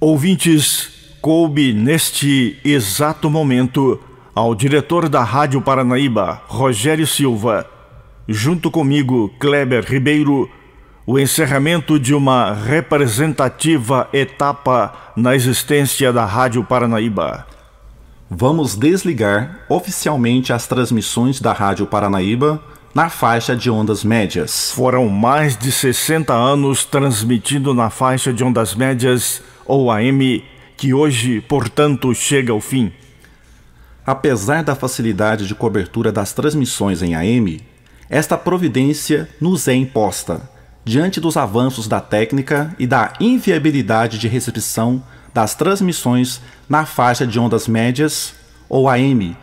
Ouvintes, coube neste exato momento ao diretor da Rádio Paranaíba, Rogério Silva, junto comigo, Kleber Ribeiro, o encerramento de uma representativa etapa na existência da Rádio Paranaíba. Vamos desligar oficialmente as transmissões da Rádio Paranaíba na faixa de ondas médias. Foram mais de 60 anos transmitindo na faixa de ondas médias ou AM, que hoje, portanto, chega ao fim. Apesar da facilidade de cobertura das transmissões em AM, esta providência nos é imposta, diante dos avanços da técnica e da inviabilidade de recepção das transmissões na faixa de ondas médias ou AM,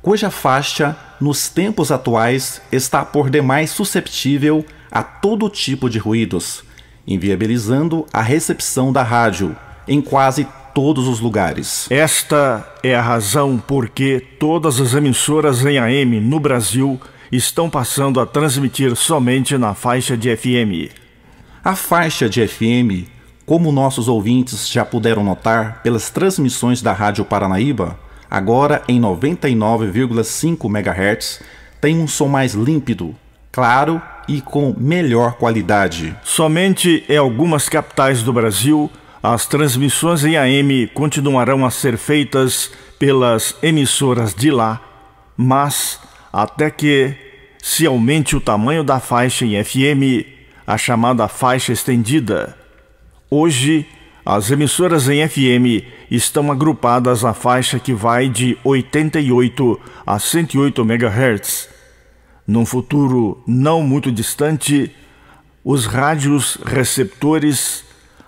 cuja faixa nos tempos atuais está por demais susceptível a todo tipo de ruídos, inviabilizando a recepção da rádio em quase todos os lugares. Esta é a razão por que todas as emissoras em AM no Brasil estão passando a transmitir somente na faixa de FM. A faixa de FM, como nossos ouvintes já puderam notar pelas transmissões da Rádio Paranaíba, agora em 99,5 MHz, tem um som mais límpido, claro e com melhor qualidade. Somente em algumas capitais do Brasil, as transmissões em AM continuarão a ser feitas pelas emissoras de lá, mas até que se aumente o tamanho da faixa em FM, a chamada faixa estendida. Hoje, as emissoras em FM estão agrupadas na faixa que vai de 88 a 108 MHz num futuro não muito distante, os rádios receptores,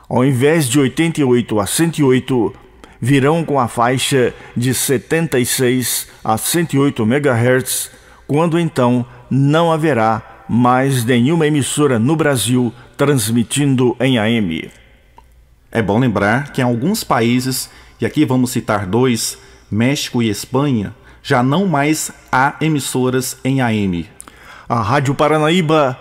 ao invés de 88 a 108, virão com a faixa de 76 a 108 MHz, quando então não haverá mais nenhuma emissora no Brasil transmitindo em AM. É bom lembrar que em alguns países, e aqui vamos citar dois, México e Espanha, já não mais há emissoras em AM. A Rádio Paranaíba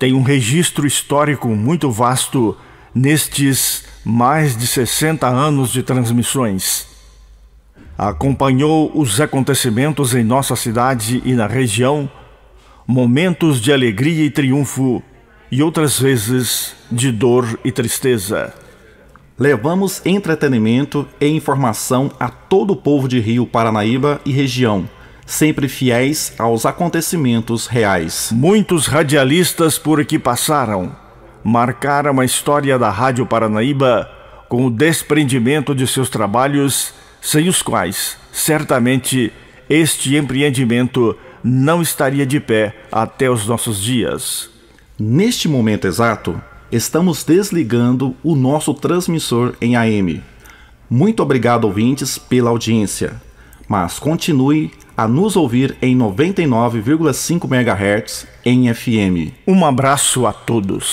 tem um registro histórico muito vasto nestes mais de 60 anos de transmissões. Acompanhou os acontecimentos em nossa cidade e na região, momentos de alegria e triunfo e outras vezes de dor e tristeza. Levamos entretenimento e informação a todo o povo de Rio, Paranaíba e região, sempre fiéis aos acontecimentos reais. Muitos radialistas por aqui passaram, marcaram a história da Rádio Paranaíba com o desprendimento de seus trabalhos, sem os quais, certamente, este empreendimento não estaria de pé até os nossos dias. Neste momento exato, estamos desligando o nosso transmissor em AM. Muito obrigado, ouvintes, pela audiência. Mas continue a nos ouvir em 99,5 MHz em FM. Um abraço a todos.